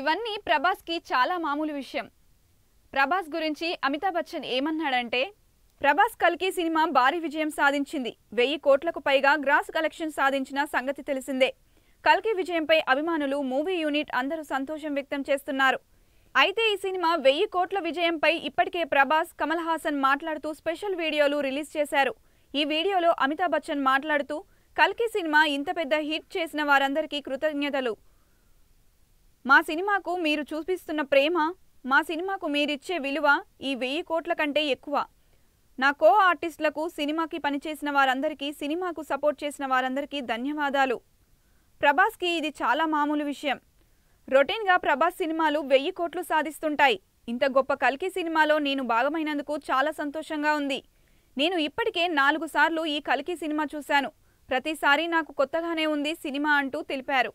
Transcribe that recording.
ఇవన్నీ ప్రభాస్కి చాలా మామూలు విషయం ప్రభాస్ గురించి అమితాబ్ బచ్చన్ ఏమన్నాడంటే ప్రభాస్ కల్కి సినిమా భారీ విజయం సాధించింది వెయ్యి కోట్లకు పైగా గ్రాస్ కలెక్షన్ సాధించిన సంగతి తెలిసిందే కల్కి విజయంపై అభిమానులు మూవీ యూనిట్ అందరూ సంతోషం వ్యక్తం చేస్తున్నారు అయితే ఈ సినిమా వెయ్యి కోట్ల విజయంపై ఇప్పటికే ప్రభాస్ కమల్ హాసన్ మాట్లాడుతూ స్పెషల్ వీడియోలు రిలీజ్ చేశారు ఈ వీడియోలో అమితాబ్ బచ్చన్ మాట్లాడుతూ కల్కి సినిమా ఇంత పెద్ద హిట్ చేసిన వారందరికీ కృతజ్ఞతలు మా సినిమాకు మీరు చూపిస్తున్న ప్రేమ మా సినిమాకు మీరిచ్చే విలువ ఈ వెయ్యి కోట్ల కంటే ఎక్కువ నా కో ఆర్టిస్టులకు సినిమాకి పనిచేసిన వారందరికీ సినిమాకు సపోర్ట్ చేసిన వారందరికీ ధన్యవాదాలు ప్రభాస్కి ఇది చాలా మామూలు విషయం రొటీన్గా ప్రభాస్ సినిమాలు వెయ్యి కోట్లు సాధిస్తుంటాయి ఇంత గొప్ప కల్కి సినిమాలో నేను భాగమైనందుకు చాలా సంతోషంగా ఉంది నేను ఇప్పటికే నాలుగు సార్లు ఈ కల్కి సినిమా చూశాను ప్రతిసారి నాకు కొత్తగానే ఉంది సినిమా అంటూ తెలిపారు